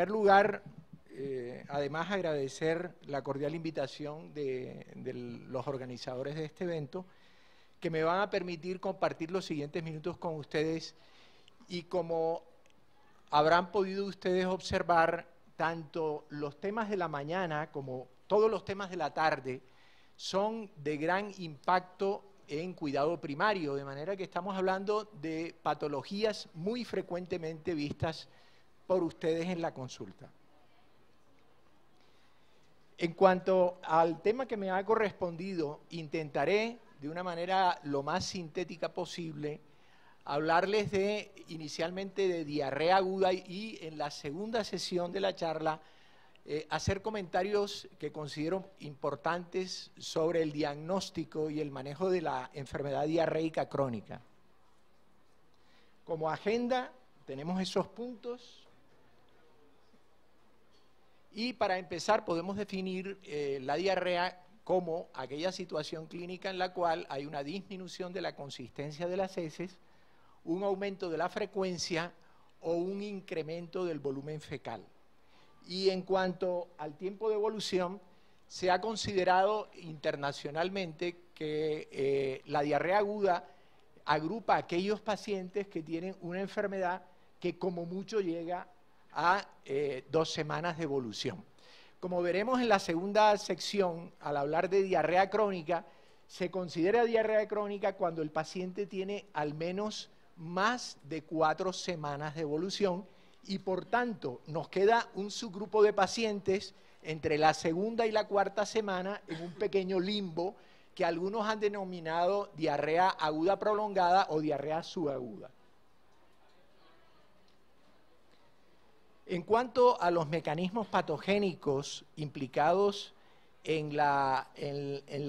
primer lugar, eh, además agradecer la cordial invitación de, de, los organizadores de este evento, que me van a permitir compartir los siguientes minutos con ustedes y como habrán podido ustedes observar, tanto los temas de la mañana como todos los temas de la tarde son de gran impacto en cuidado primario, de manera que estamos hablando de patologías muy frecuentemente vistas por ustedes en la consulta. En cuanto al tema que me ha correspondido, intentaré de una manera lo más sintética posible hablarles de inicialmente de diarrea aguda y en la segunda sesión de la charla eh, hacer comentarios que considero importantes sobre el diagnóstico y el manejo de la enfermedad diarreica crónica. Como agenda tenemos esos puntos. Y para empezar podemos definir eh, la diarrea como aquella situación clínica en la cual hay una disminución de la consistencia de las heces, un aumento de la frecuencia o un incremento del volumen fecal. Y en cuanto al tiempo de evolución, se ha considerado internacionalmente que eh, la diarrea aguda agrupa a aquellos pacientes que tienen una enfermedad que como mucho llega a eh, dos semanas de evolución. Como veremos en la segunda sección, al hablar de diarrea crónica, se considera diarrea crónica cuando el paciente tiene al menos más de cuatro semanas de evolución y por tanto nos queda un subgrupo de pacientes entre la segunda y la cuarta semana en un pequeño limbo que algunos han denominado diarrea aguda prolongada o diarrea subaguda. En cuanto a los mecanismos patogénicos implicados en la,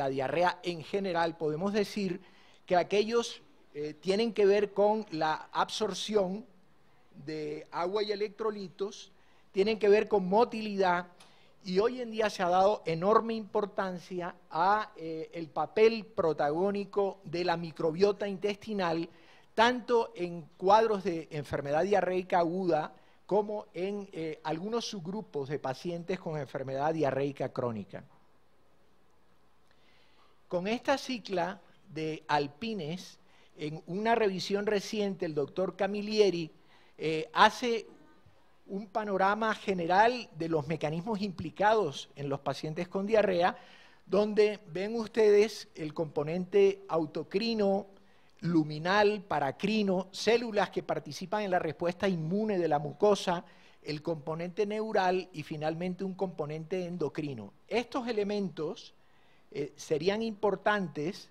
diarrea en general, podemos decir que aquellos eh, tienen que ver con la absorción de agua y electrolitos, tienen que ver con motilidad y hoy en día se ha dado enorme importancia a eh, el papel protagónico de la microbiota intestinal tanto en cuadros de enfermedad diarreica aguda como en eh, algunos subgrupos de pacientes con enfermedad diarreica crónica. Con esta cicla de alpines, en una revisión reciente, el doctor Camilleri eh, hace un panorama general de los mecanismos implicados en los pacientes con diarrea, donde ven ustedes el componente autocrino, luminal, paracrino, células que participan en la respuesta inmune de la mucosa, el componente neural y finalmente un componente endocrino. Estos elementos eh, serían importantes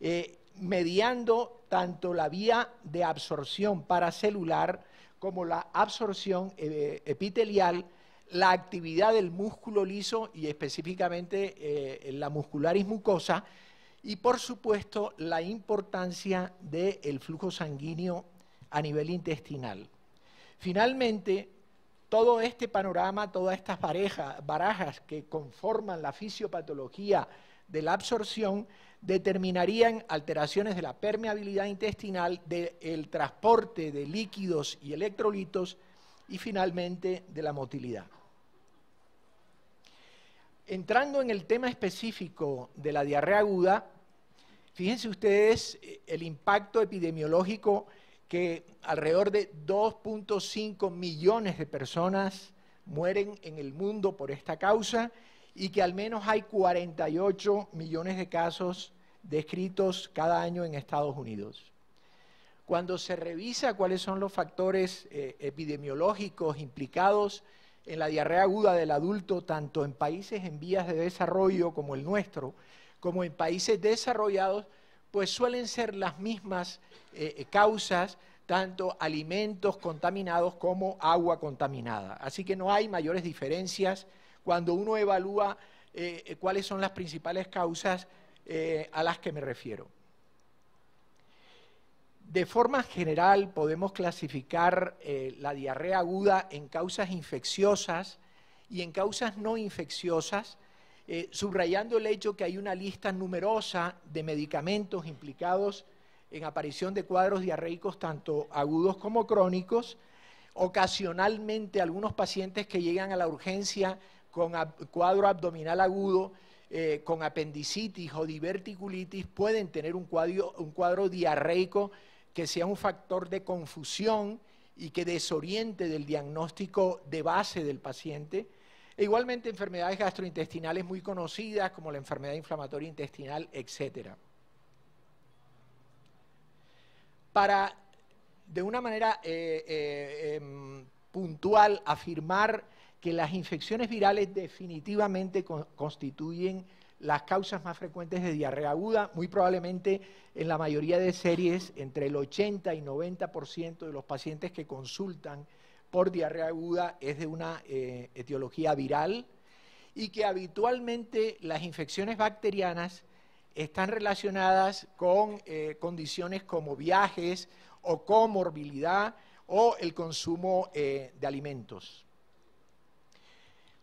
eh, mediando tanto la vía de absorción paracelular como la absorción eh, epitelial, la actividad del músculo liso y específicamente la muscularis mucosa, y por supuesto, la importancia del flujo sanguíneo a nivel intestinal. Finalmente, todo este panorama, todas estas barajas que conforman la fisiopatología de la absorción, determinarían alteraciones de la permeabilidad intestinal, del transporte de líquidos y electrolitos y finalmente de la motilidad entrando en el tema específico de la diarrea aguda, fíjense ustedes eh, el impacto epidemiológico que alrededor de 2.5 millones de personas mueren en el mundo por esta causa y que al menos hay 48 millones de casos descritos cada año en Estados Unidos. Cuando se revisa cuáles son los factores eh, epidemiológicos implicados, en la diarrea aguda del adulto, tanto en países en vías de desarrollo como el nuestro, como en países desarrollados, pues suelen ser las mismas eh, eh, causas, tanto alimentos contaminados como agua contaminada. Así que no hay mayores diferencias cuando uno evalúa eh, cuáles son las principales causas a las que me refiero. De forma general, podemos clasificar eh, la diarrea aguda en causas infecciosas y en causas no infecciosas, eh, subrayando el hecho que hay una lista numerosa de medicamentos implicados en aparición de cuadros diarreicos tanto agudos como crónicos. Ocasionalmente algunos pacientes que llegan a la urgencia con cuadro abdominal agudo, eh, con apendicitis o diverticulitis, pueden tener un cuadro, un cuadro diarreico que sea un factor de confusión y que desoriente del diagnóstico de base del paciente. E igualmente enfermedades gastrointestinales muy conocidas como la enfermedad inflamatoria intestinal, etc. Para, de una manera eh, eh, em, puntual, afirmar que las infecciones virales definitivamente constituyen las causas más frecuentes de diarrea aguda, muy probablemente en la mayoría de series, entre el 80 y 90% de los pacientes que consultan por diarrea aguda es de una eh, etiología viral y que habitualmente las infecciones bacterianas están relacionadas con eh, condiciones como viajes o comorbilidad o el consumo eh, de alimentos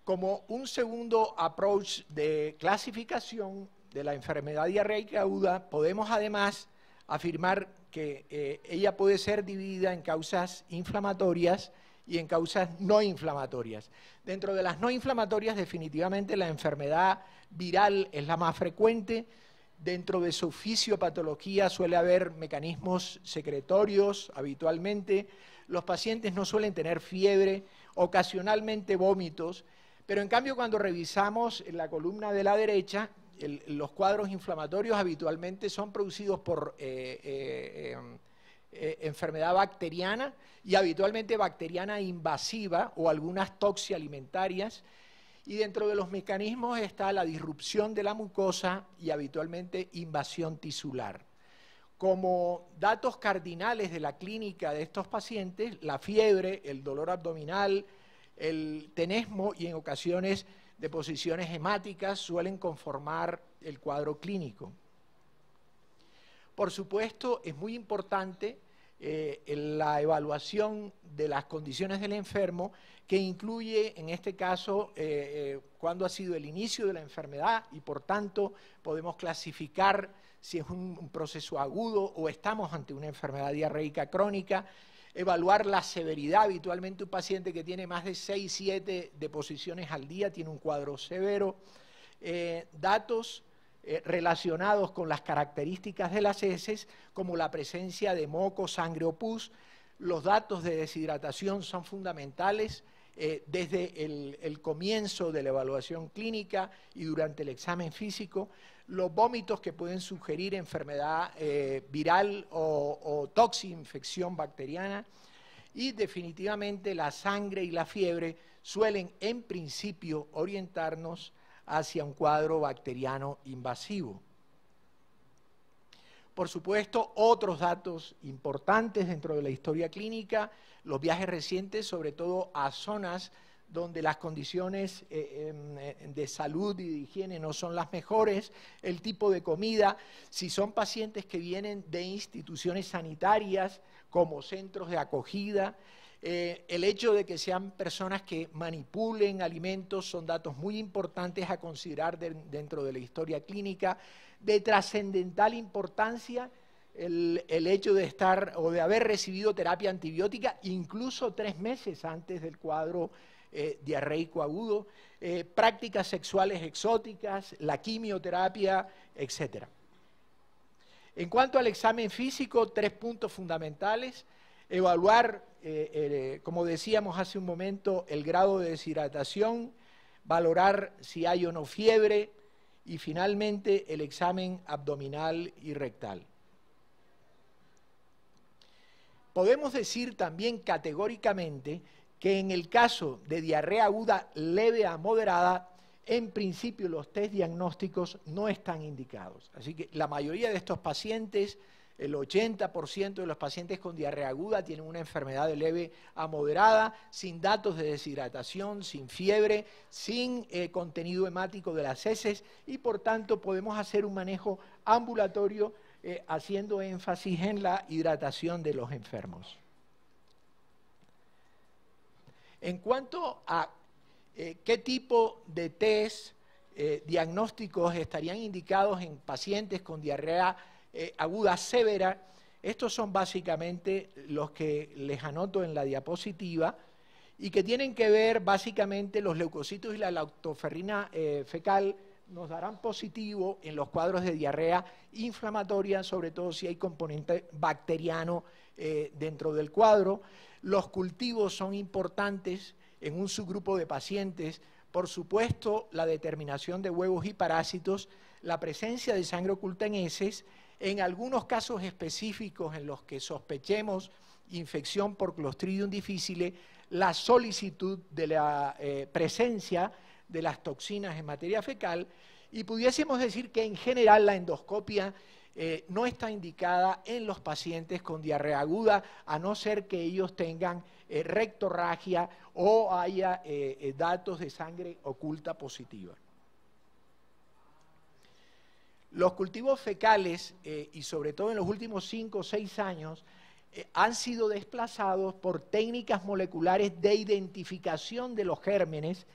como un segundo approach de clasificación de la enfermedad y aguda, podemos además afirmar que eh, ella puede ser dividida en causas inflamatorias y en causas no inflamatorias. Dentro de las no inflamatorias, definitivamente la enfermedad viral es la más frecuente. Dentro de su fisiopatología suele haber mecanismos secretorios habitualmente. Los pacientes no suelen tener fiebre, ocasionalmente vómitos pero en cambio cuando revisamos la columna de la derecha, los cuadros inflamatorios habitualmente son producidos por eh, eh, em, eh, enfermedad bacteriana y habitualmente bacteriana invasiva o algunas toxialimentarias. Y dentro de los mecanismos está la disrupción de la mucosa y habitualmente invasión tisular. Como datos cardinales de la clínica de estos pacientes, la fiebre, el dolor abdominal, el tenesmo y en ocasiones de posiciones hemáticas suelen conformar el cuadro clínico. Por supuesto, es muy importante eh, la evaluación de las condiciones del enfermo, que incluye en este caso eh, eh, cuándo ha sido el inicio de la enfermedad y por tanto podemos clasificar si es un, un, proceso agudo o estamos ante una enfermedad diarreica crónica, evaluar la severidad. Habitualmente un paciente que tiene más de 6, 7 deposiciones al día tiene un cuadro severo. Eh, datos eh, relacionados con las características de las heces, como la presencia de moco, sangre o pus. Los datos de deshidratación son fundamentales eh, desde el comienzo de la evaluación clínica y durante el examen físico los vómitos que pueden sugerir enfermedad eh, viral o, o infección bacteriana. Y definitivamente la sangre y la fiebre suelen en principio orientarnos hacia un cuadro bacteriano invasivo. Por supuesto, otros datos importantes dentro de la historia clínica, los viajes recientes, sobre todo a zonas donde las condiciones eh, em, de salud y de higiene no son las mejores, el tipo de comida, si son pacientes que vienen de instituciones sanitarias como centros de acogida, eh, el hecho de que sean personas que manipulen alimentos son datos muy importantes a considerar dentro de la historia clínica. De trascendental importancia el, el, hecho de estar o de haber recibido terapia antibiótica incluso tres meses antes del cuadro eh, diarreico agudo, eh, prácticas sexuales exóticas, la quimioterapia, etc. En cuanto al examen físico, tres puntos fundamentales. Evaluar, eh, como decíamos hace un momento, el grado de deshidratación, valorar si hay o no fiebre y finalmente el examen abdominal y rectal. Podemos decir también categóricamente que en el caso de diarrea aguda leve a moderada, en principio los test diagnósticos no están indicados. Así que la mayoría de estos pacientes, el 80% de los pacientes con diarrea aguda tienen una enfermedad de leve a moderada, sin datos de deshidratación, sin fiebre, sin eh, contenido hemático de las heces y por tanto podemos hacer un manejo ambulatorio eh, haciendo énfasis en la hidratación de los enfermos. En cuanto a eh, qué tipo de test eh, diagnósticos estarían indicados en pacientes con diarrea eh, aguda severa, estos son básicamente los que les anoto en la diapositiva y que tienen que ver básicamente los leucocitos y la lactoferrina fecal nos darán positivo en los cuadros de diarrea inflamatoria, sobre todo si hay componente bacteriano eh, dentro del cuadro. Los cultivos son importantes en un subgrupo de pacientes. Por supuesto, la determinación de huevos y parásitos, la presencia de sangre oculta en heces, en algunos casos específicos en los que sospechemos infección por Clostridium difficile, la solicitud de la eh, presencia de las toxinas en materia fecal y pudiésemos decir que en general la endoscopia eh, no está indicada en los pacientes con diarrea aguda, a no ser que ellos tengan eh, rectorragia o haya eh, datos de sangre oculta positiva. Los cultivos fecales, y sobre todo en los últimos cinco o seis años, han sido desplazados por técnicas moleculares de identificación de los gérmenes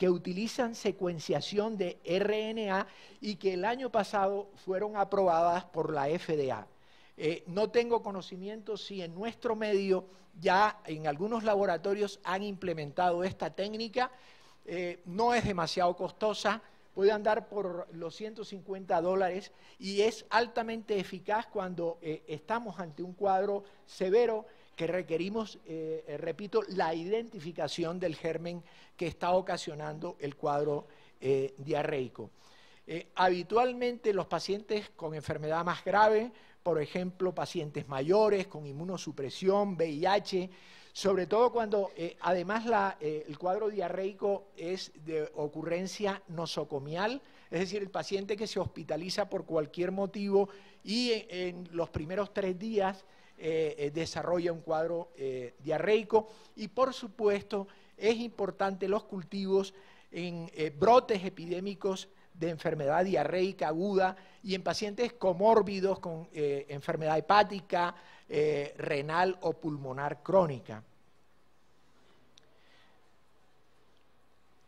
que utilizan secuenciación de RNA y que el año pasado fueron aprobadas por la FDA. Eh, no tengo conocimiento si en nuestro medio ya en algunos laboratorios han implementado esta técnica. Eh, no es demasiado costosa, puede andar por los 150 dólares y es altamente eficaz cuando eh, estamos ante un cuadro severo que requerimos, eh, eh, repito, la identificación del germen que está ocasionando el cuadro eh, diarreico. habitualmente los pacientes con enfermedad más grave, por ejemplo, pacientes mayores con inmunosupresión, VIH, sobre todo cuando además el cuadro diarreico es de ocurrencia nosocomial, es decir, el paciente que se hospitaliza por cualquier motivo y en los primeros tres días eh, eh, desarrolla un cuadro eh, diarreico y por supuesto es importante los cultivos en brotes epidémicos de enfermedad diarreica aguda y en pacientes comórbidos con enfermedad hepática, renal o pulmonar crónica.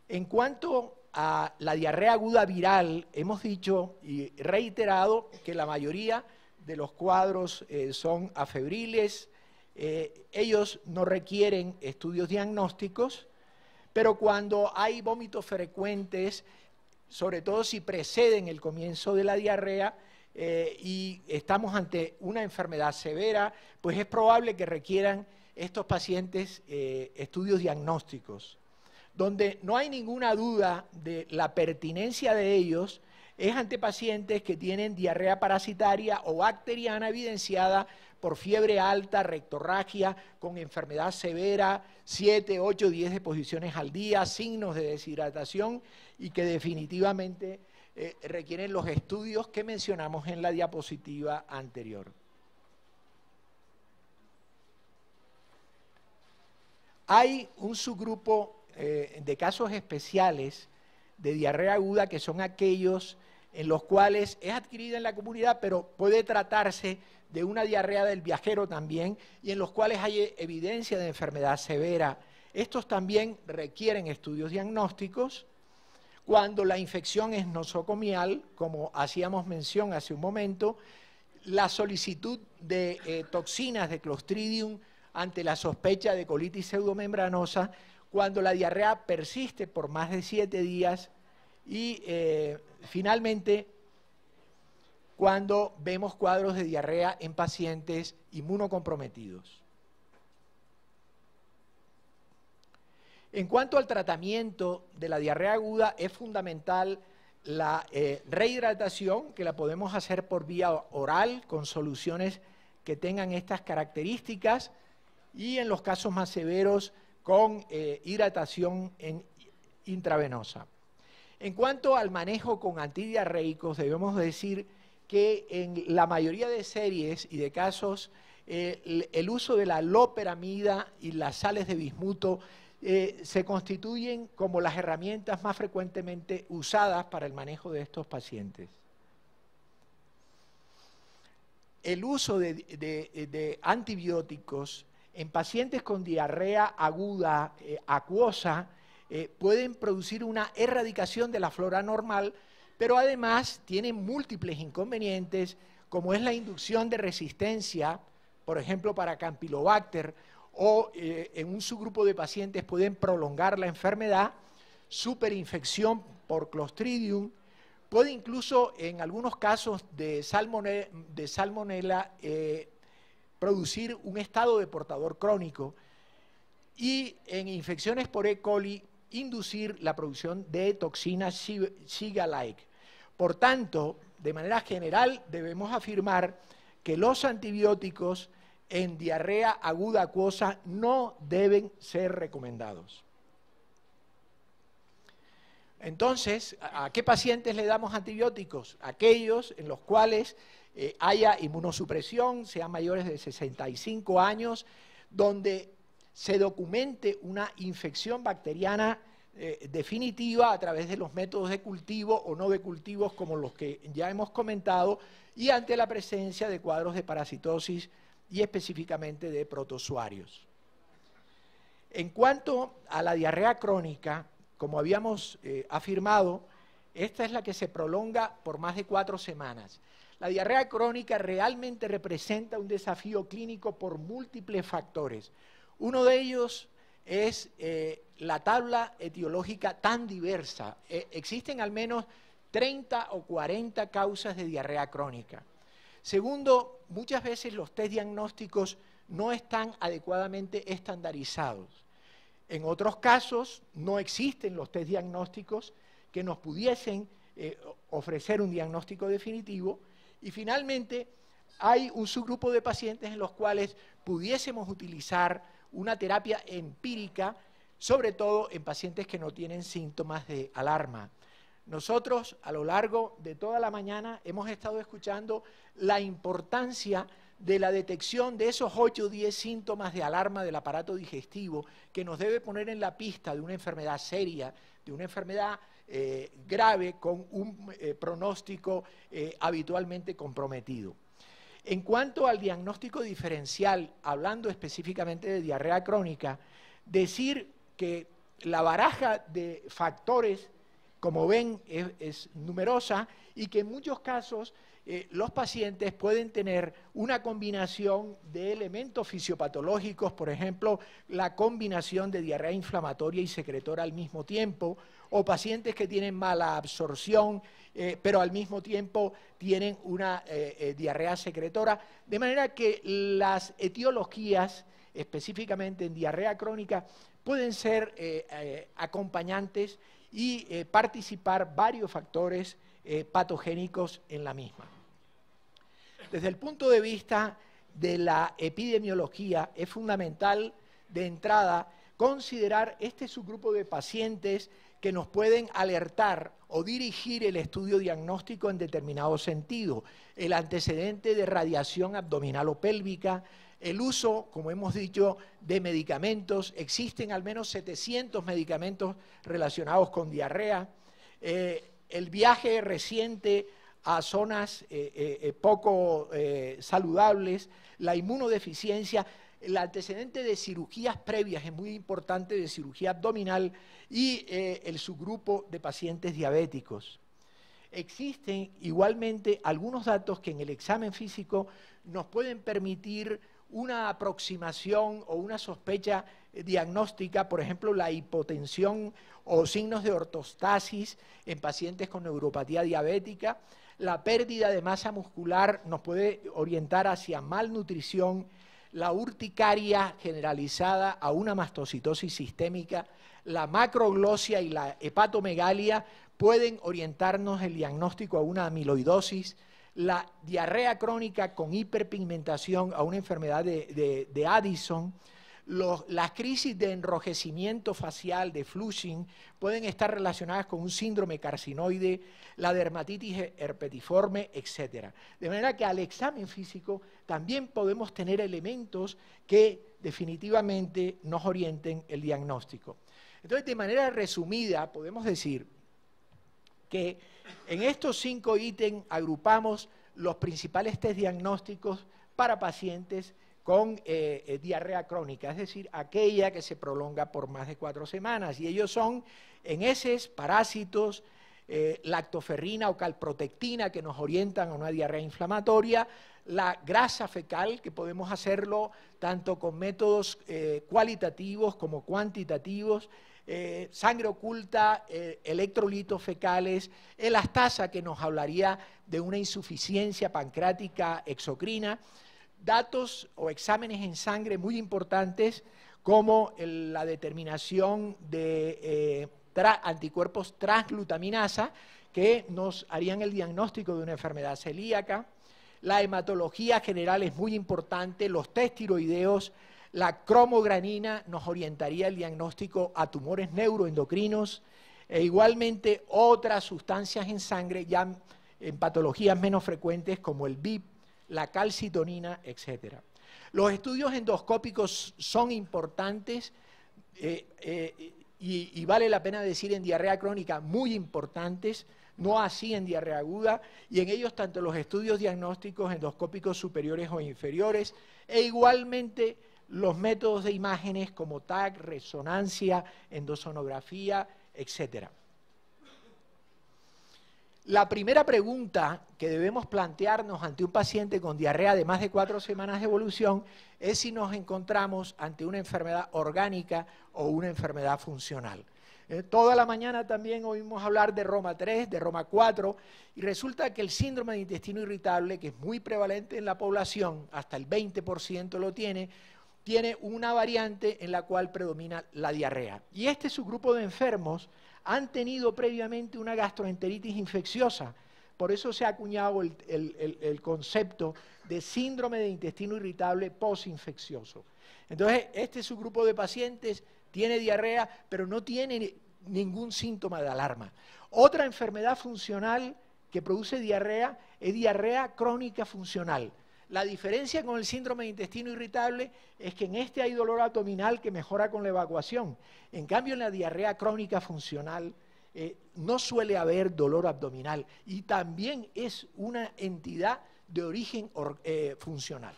En cuanto a la diarrea aguda viral, hemos dicho y reiterado que la mayoría de los cuadros eh, son afebriles, eh, ellos no requieren estudios diagnósticos, pero cuando hay vómitos frecuentes, sobre todo si preceden el comienzo de la diarrea eh, y estamos ante una enfermedad severa, pues es probable que requieran estos pacientes estudios diagnósticos, donde no hay ninguna duda de la pertinencia de ellos es ante pacientes que tienen diarrea parasitaria o bacteriana evidenciada por fiebre alta, rectorragia, con enfermedad severa, 7, 8, 10 deposiciones al día, signos de deshidratación y que definitivamente eh, requieren los estudios que mencionamos en la diapositiva anterior. Hay un subgrupo eh, de casos especiales de diarrea aguda que son aquellos en los cuales es adquirida en la comunidad, pero puede tratarse de una diarrea del viajero también, y en los cuales hay e-, evidencia de enfermedad severa. Estos también requieren estudios diagnósticos. Cuando la infección es nosocomial, como hacíamos mención hace un momento, la solicitud de eh, toxinas de Clostridium ante la sospecha de colitis pseudomembranosa, cuando la diarrea persiste por más de siete días y eh, Finalmente, cuando vemos cuadros de diarrea en pacientes inmunocomprometidos. En cuanto al tratamiento de la diarrea aguda, es fundamental la eh, rehidratación, que la podemos hacer por vía oral con soluciones que tengan estas características y en los casos más severos con eh, hidratación intravenosa. En cuanto al manejo con antidiarreicos, debemos decir que en la mayoría de series y de casos, eh, el, uso de la loperamida y las sales de bismuto eh, se constituyen como las herramientas más frecuentemente usadas para el manejo de estos pacientes. El uso de, antibióticos en pacientes con diarrea aguda eh, acuosa eh, pueden producir una erradicación de la flora normal, pero además tienen múltiples inconvenientes, como es la inducción de resistencia, por ejemplo, para Campylobacter, o eh, en un subgrupo de pacientes pueden prolongar la enfermedad, superinfección por Clostridium, puede incluso en algunos casos de, salmonella, eh, producir un estado de portador crónico y en infecciones por E. coli inducir la producción de toxinas siga-like. Por tanto, de manera general, debemos afirmar que los antibióticos en diarrea aguda acuosa no deben ser recomendados. Entonces, ¿a qué pacientes le damos antibióticos? Aquellos en los cuales eh, haya inmunosupresión, sean mayores de 65 años, donde se documente una infección bacteriana eh, definitiva a través de los métodos de cultivo o no de cultivos como los que ya hemos comentado y ante la presencia de cuadros de parasitosis y específicamente de protozoarios. En cuanto a la diarrea crónica, como habíamos eh, afirmado, esta es la que se prolonga por más de cuatro semanas. La diarrea crónica realmente representa un desafío clínico por múltiples factores. Uno de ellos es eh, la tabla etiológica tan diversa. Eh, existen al menos 30 o 40 causas de diarrea crónica. Segundo, muchas veces los test diagnósticos no están adecuadamente estandarizados. En otros casos, no existen los test diagnósticos que nos pudiesen eh, ofrecer un diagnóstico definitivo. Y finalmente, hay un subgrupo de pacientes en los cuales pudiésemos utilizar una terapia empírica, sobre todo en pacientes que no tienen síntomas de alarma. Nosotros a lo largo de toda la mañana hemos estado escuchando la importancia de la detección de esos 8 o 10 síntomas de alarma del aparato digestivo que nos debe poner en la pista de una enfermedad seria, de una enfermedad eh, grave con un eh, pronóstico eh, habitualmente comprometido. En cuanto al diagnóstico diferencial, hablando específicamente de diarrea crónica, decir que la baraja de factores, como ven, es, numerosa y que en muchos casos eh, los pacientes pueden tener una combinación de elementos fisiopatológicos, por ejemplo, la combinación de diarrea inflamatoria y secretora al mismo tiempo, o pacientes que tienen mala absorción, eh, pero al mismo tiempo tienen una eh, eh, diarrea secretora. De manera que las etiologías, específicamente en diarrea crónica, pueden ser acompañantes y participar varios factores patogénicos en la misma. Desde el punto de vista de la epidemiología, es fundamental de entrada considerar este subgrupo de pacientes que nos pueden alertar o dirigir el estudio diagnóstico en determinado sentido. El antecedente de radiación abdominal o pélvica, el uso, como hemos dicho, de medicamentos. Existen al menos 700 medicamentos relacionados con diarrea. Eh, el viaje reciente a zonas eh, eh, poco saludables, la inmunodeficiencia, el antecedente de cirugías previas es muy importante, de cirugía abdominal y eh, el subgrupo de pacientes diabéticos. Existen igualmente algunos datos que en el examen físico nos pueden permitir una aproximación o una sospecha eh, diagnóstica, por ejemplo, la hipotensión o signos de ortostasis en pacientes con neuropatía diabética, la pérdida de masa muscular nos puede orientar hacia malnutrición la urticaria generalizada a una mastocitosis sistémica, la macroglosia y la hepatomegalia pueden orientarnos el diagnóstico a una amiloidosis, la diarrea crónica con hiperpigmentación a una enfermedad de, Addison, las crisis de enrojecimiento facial, de flushing, pueden estar relacionadas con un síndrome carcinoide, la dermatitis herpetiforme, etc. De manera que al examen físico también podemos tener elementos que definitivamente nos orienten el diagnóstico. Entonces, de manera resumida, podemos decir que en estos cinco ítems agrupamos los principales test diagnósticos para pacientes con eh, eh, diarrea crónica, es decir, aquella que se prolonga por más de cuatro semanas. Y ellos son en heces, parásitos, eh, lactoferrina o calprotectina que nos orientan a una diarrea inflamatoria, la grasa fecal, que podemos hacerlo tanto con métodos cualitativos como cuantitativos, sangre oculta, electrolitos fecales, elastasa que nos hablaría de una insuficiencia pancrática exocrina, datos o exámenes en sangre muy importantes como la determinación de eh, anticuerpos transglutaminasa que nos harían el diagnóstico de una enfermedad celíaca. La hematología general es muy importante, los test tiroideos, la cromogranina nos orientaría el diagnóstico a tumores neuroendocrinos e igualmente otras sustancias en sangre ya en patologías menos frecuentes como el VIP, la calcitonina, etcétera. Los estudios endoscópicos son importantes eh, eh, y, y, vale la pena decir en diarrea crónica muy importantes, no así en diarrea aguda, y en ellos tanto los estudios diagnósticos endoscópicos superiores o inferiores, e igualmente los métodos de imágenes como TAC, resonancia, endosonografía, etcétera. La primera pregunta que debemos plantearnos ante un paciente con diarrea de más de cuatro semanas de evolución es si nos encontramos ante una enfermedad orgánica o una enfermedad funcional. Eh, toda la mañana también oímos hablar de Roma 3, de Roma 4, y resulta que el síndrome de intestino irritable, que es muy prevalente en la población, hasta el 20% lo tiene, tiene una variante en la cual predomina la diarrea. Y este subgrupo de enfermos han tenido previamente una gastroenteritis infecciosa. Por eso se ha acuñado el, concepto de síndrome de intestino irritable posinfeccioso. Entonces, este subgrupo de pacientes, tiene diarrea, pero no tiene ningún síntoma de alarma. Otra enfermedad funcional que produce diarrea es diarrea crónica funcional. La diferencia con el síndrome de intestino irritable es que en este hay dolor abdominal que mejora con la evacuación. En cambio, en la diarrea crónica funcional eh, no suele haber dolor abdominal y también es una entidad de origen eh, funcional.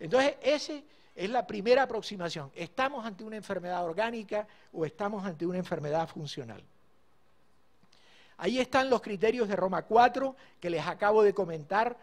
Entonces, esa es la primera aproximación. ¿Estamos ante una enfermedad orgánica o estamos ante una enfermedad funcional? Ahí están los criterios de Roma 4 que les acabo de comentar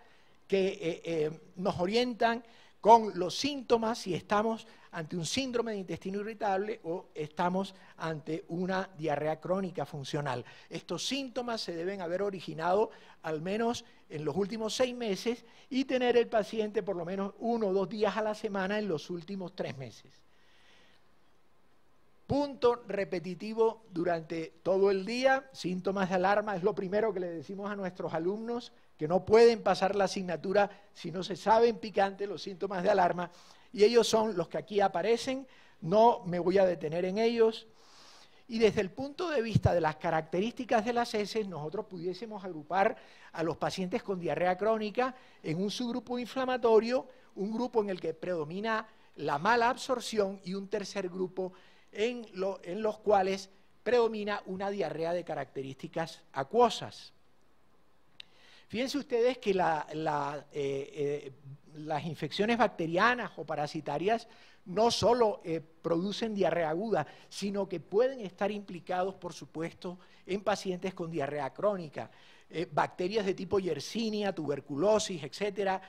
que eh, eh, nos orientan con los síntomas si estamos ante un síndrome de intestino irritable o estamos ante una diarrea crónica funcional. Estos síntomas se deben haber originado al menos en los últimos seis meses y tener el paciente por lo menos uno o dos días a la semana en los últimos tres meses. Punto repetitivo durante todo el día, síntomas de alarma es lo primero que le decimos a nuestros alumnos que no pueden pasar la asignatura si no se saben picante los síntomas de alarma, y ellos son los que aquí aparecen, no me voy a detener en ellos. Y desde el punto de vista de las características de las heces, nosotros pudiésemos agrupar a los pacientes con diarrea crónica en un subgrupo inflamatorio, un grupo en el que predomina la mala absorción y un tercer grupo en, en los cuales predomina una diarrea de características acuosas. Fíjense ustedes que eh, eh, las infecciones bacterianas o parasitarias no solo eh, producen diarrea aguda, sino que pueden estar implicados, por supuesto, en pacientes con diarrea crónica. bacterias de tipo yersinia, tuberculosis, etcétera,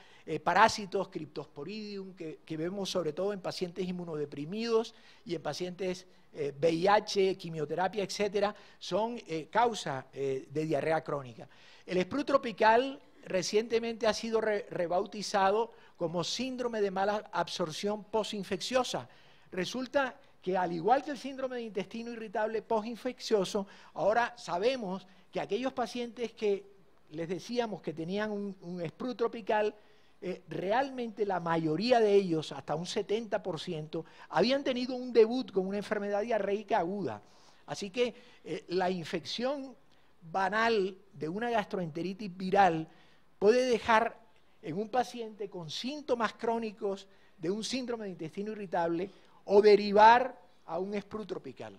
parásitos, criptosporidium, que, vemos sobre todo en pacientes inmunodeprimidos y en pacientes VIH, quimioterapia, etcétera, son causa de diarrea crónica. El spru tropical recientemente ha sido rebautizado como síndrome de mala absorción postinfecciosa. Resulta que al igual que el síndrome de intestino irritable postinfeccioso, ahora sabemos que aquellos pacientes que les decíamos que tenían un, un tropical, eh, realmente la mayoría de ellos, hasta un 70%, habían tenido un debut con una enfermedad diarreica aguda. Así que eh, la infección banal de una gastroenteritis viral puede dejar en un paciente con síntomas crónicos de un síndrome de intestino irritable o derivar a un esprú tropical.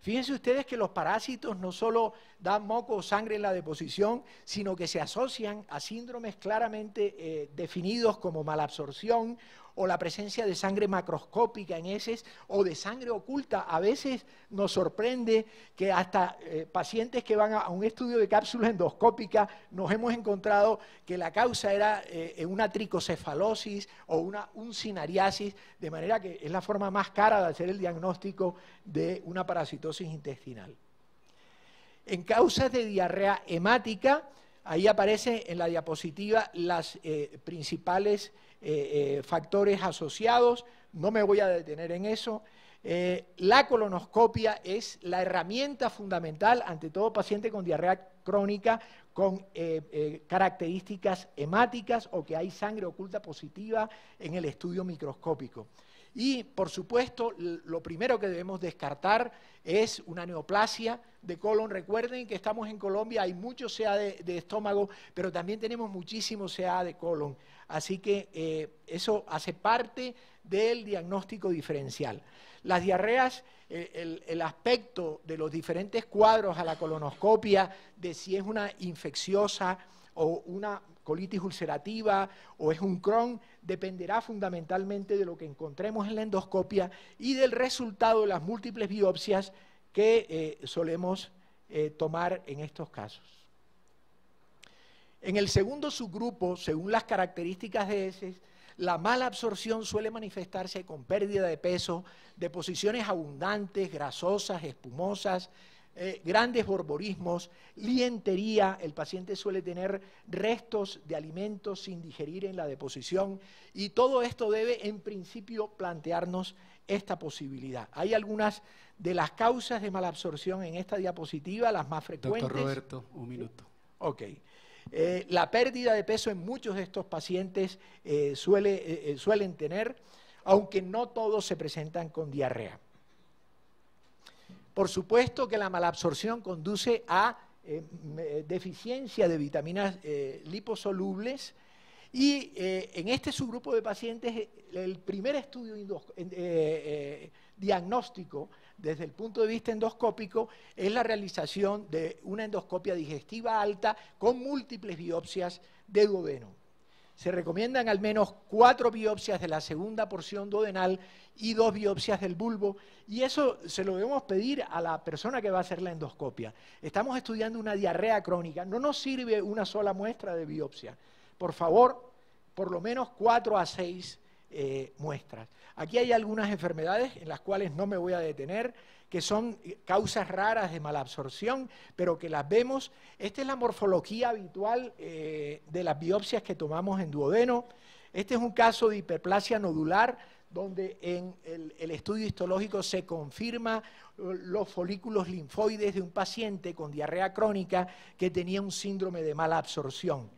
Fíjense ustedes que los parásitos no solo dan moco o sangre en la deposición, sino que se asocian a síndromes claramente eh, definidos como malabsorción o la presencia de sangre macroscópica en heces o de sangre oculta. A veces nos sorprende que hasta eh, pacientes que van a, un estudio de cápsula endoscópica nos hemos encontrado que la causa era eh, una tricocefalosis o una uncinariasis, de manera que es la forma más cara de hacer el diagnóstico de una parasitosis intestinal. En causas de diarrea hemática, ahí aparece en la diapositiva las eh, principales eh, eh, factores asociados, no me voy a detener en eso. Eh, la colonoscopia es la herramienta fundamental ante todo paciente con diarrea crónica con características hemáticas o que hay sangre oculta positiva en el estudio microscópico. Y, por supuesto, lo primero que debemos descartar es una neoplasia de colon. Recuerden que estamos en Colombia, hay mucho CA de, de estómago, pero también tenemos muchísimo CA de colon. Así que eh, eso hace parte del diagnóstico diferencial. Las diarreas, eh, el, aspecto de los diferentes cuadros a la colonoscopia, de si es una infecciosa o una colitis ulcerativa o es un Crohn, dependerá fundamentalmente de lo que encontremos en la endoscopia y del resultado de las múltiples biopsias que eh, solemos tomar en estos casos. En el segundo subgrupo, según las características de ese, la mala absorción suele manifestarse con pérdida de peso, deposiciones abundantes, grasosas, espumosas, eh, grandes borborismos, lientería, el paciente suele tener restos de alimentos sin digerir en la deposición y todo esto debe en principio plantearnos esta posibilidad. Hay algunas de las causas de mala absorción en esta diapositiva, las más frecuentes. Doctor Roberto, un minuto. Ok. Eh, la pérdida de peso en muchos de estos pacientes eh, suele, eh, suelen tener, aunque no todos se presentan con diarrea. Por supuesto que la malabsorción conduce a deficiencia de vitaminas liposolubles y eh, en este subgrupo de pacientes, eh, el primer estudio eh, diagnóstico desde el punto de vista endoscópico es la realización de una endoscopia digestiva alta con múltiples biopsias de duodeno. Se recomiendan al menos cuatro biopsias de la segunda porción duodenal y dos biopsias del bulbo. Y eso se lo debemos pedir a la persona que va a hacer la endoscopia. Estamos estudiando una diarrea crónica. No nos sirve una sola muestra de biopsia por favor, por lo menos cuatro a seis eh, muestras. Aquí hay algunas enfermedades en las cuales no me voy a detener, que son eh, causas raras de malabsorción, pero que las vemos. Esta es la morfología habitual eh, de las biopsias que tomamos en duodeno. Este es un caso de hiperplasia nodular donde en el, el, estudio histológico se confirma los folículos linfoides de un paciente con diarrea crónica que tenía un síndrome de mala absorción.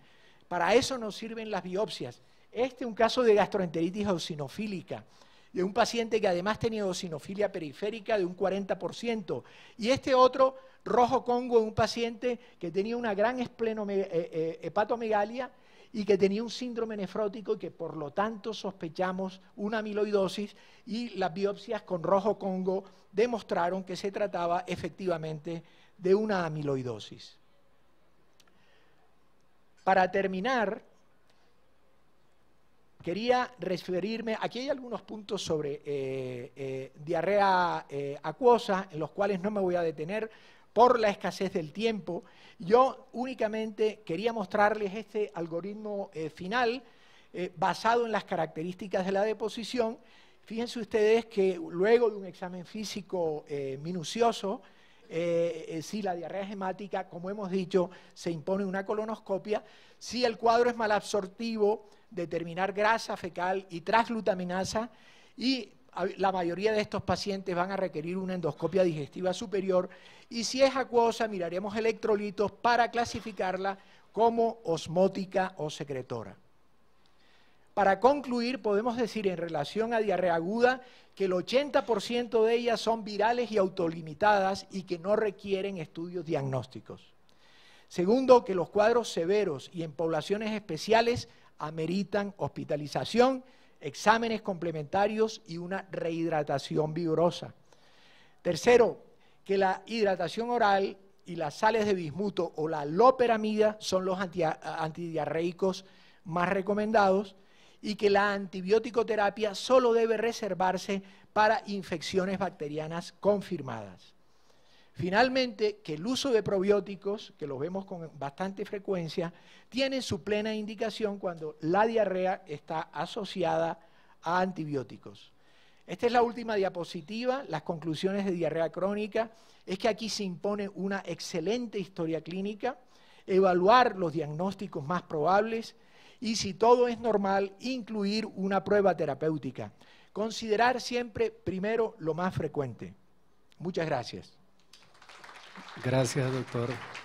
Para eso nos sirven las biopsias. Este es un caso de gastroenteritis eosinofílica, de un paciente que además tenía eosinofilia periférica de un 40%. Y este otro, rojo congo, un paciente que tenía una gran eh, eh, hepatomegalia y que tenía un síndrome nefrótico y que por lo tanto sospechamos una amiloidosis y las biopsias con rojo congo demostraron que se trataba efectivamente de una amiloidosis. Para terminar, quería referirme, aquí hay algunos puntos sobre eh, eh, diarrea eh, acuosa, en los cuales no me voy a detener por la escasez del tiempo. Yo únicamente quería mostrarles este algoritmo final basado en las características de la deposición. Fíjense ustedes que luego de un examen físico minucioso, eh, eh, si la diarrea hemática, como hemos dicho, se impone una colonoscopia. Si el cuadro es malabsortivo, determinar grasa fecal y trasglutaminasa Y la mayoría de estos pacientes van a requerir una endoscopia digestiva superior. Y si es acuosa, miraremos electrolitos para clasificarla como osmótica o secretora. Para concluir, podemos decir en relación a diarrea aguda que el 80% de ellas son virales y autolimitadas y que no requieren estudios diagnósticos. Segundo, que los cuadros severos y en poblaciones especiales ameritan hospitalización, exámenes complementarios y una rehidratación vigorosa. Tercero, que la hidratación oral y las sales de bismuto o la loperamida son los antidiarreicos más recomendados y que la antibiótico solo debe reservarse para infecciones bacterianas confirmadas. Finalmente, que el uso de probióticos, que los vemos con bastante frecuencia, tiene su plena indicación cuando la diarrea está asociada a antibióticos. Esta es la última diapositiva, las conclusiones de diarrea crónica, es que aquí se impone una excelente historia clínica, evaluar los diagnósticos más probables, y si todo es normal, incluir una prueba terapéutica. Considerar siempre primero lo más frecuente. Muchas gracias. Gracias, doctor.